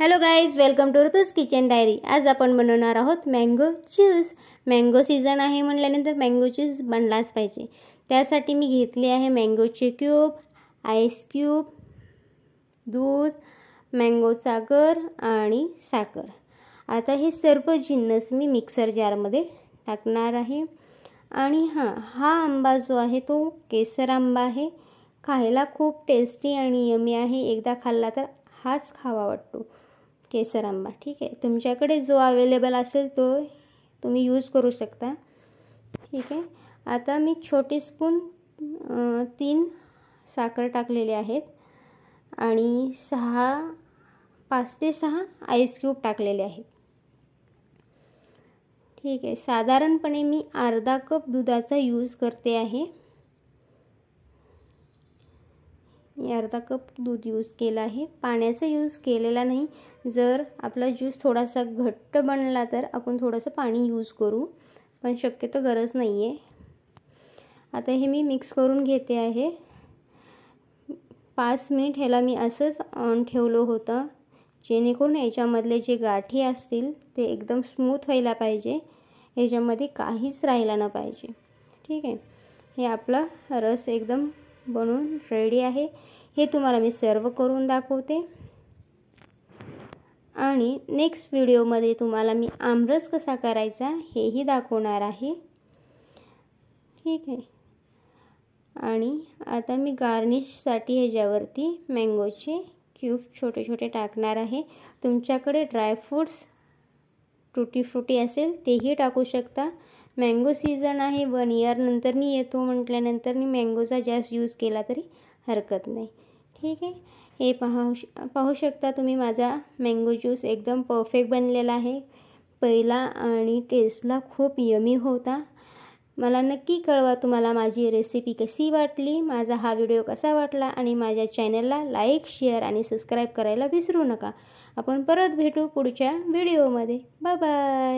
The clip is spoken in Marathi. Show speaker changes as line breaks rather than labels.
hello guys welcome to Rutu's kitchen diary आज आपण बनवणार आहोत मँगो ज्यूस मँगो सीझन आहे म्हटल्यानंतर मँगो ज्यूस बनलाच पाहिजे त्यासाठी मी घेतले आहे मँगोचे क्यूब आईस क्यूब दूध मँगो चाकर आणि साखर आता हे सर्व जिन्नस मी मिक्सर जारमध्ये टाकणार आहे आणि हां हा आंबा जो आहे तो केसर आंबा आहे खायला खूप टेस्टी आणि यमी आहे एकदा खाल्ला तर हाच खावा वाटतो केसर आंबा ठीक आहे तुमच्याकडे जो अवेलेबल असेल तो तुम्ही यूज करू शकता ठीक आहे आता मी छोटी स्पून तीन साखर टाकलेले आहेत आणि सहा पाच ते सहा आईस क्यूब टाकलेले आहेत ठीक आहे साधारणपणे मी अर्धा कप दुधाचा यूज करते आहे मी अर्धा कप दूध यूज केला आहे पाण्याचा यूज केलेला नाही जर आपला ज्यूस थोडासा घट्ट बनला तर आपण थोडंसं पाणी यूज करू पण शक्यतो गरज नाही आहे आता हे मी मिक्स करून घेते आहे पाच मिनिट ह्याला मी असंच ऑन ठेवलं होतं जेणेकरून याच्यामधले जे गाठी असतील ते एकदम स्मूथ व्हायला पाहिजे याच्यामध्ये काहीच राहिला न पाहिजे ठीक आहे हे आपला रस एकदम बनून रेडी आहे हे तुम्हाला मी सर्व करून दाखवते आणि नेक्स्ट व्हिडिओमध्ये तुम्हाला मी आमरस कसा करायचा हेही दाखवणार आहे ठीक आहे आणि आता मी गार्निशसाठी ह्याच्यावरती मँगोचे क्यूब छोटे छोटे टाकणार आहे तुमच्याकडे ड्रायफ्रूट्स फ्रुटी असेल तेही टाकू शकता मँगो सीझन आहे वन इयरनंतरनी येतो म्हटल्यानंतर मी मँगोचा जास्त यूज केला तरी हरकत नाही ठीक आहे हे पाहू श पाहू शकता तुम्ही माझा मँगो ज्यूस एकदम परफेक्ट बनलेला आहे पहिला आणि टेस्टला खूप यमी होता मला नक्की कळवा तुम्हाला माझी रेसिपी कशी वाटली माझा हा व्हिडिओ कसा वाटला आणि माझ्या चॅनलला लाईक शेअर आणि सबस्क्राईब करायला विसरू नका आपण परत भेटू पुढच्या व्हिडिओमध्ये बाय बाय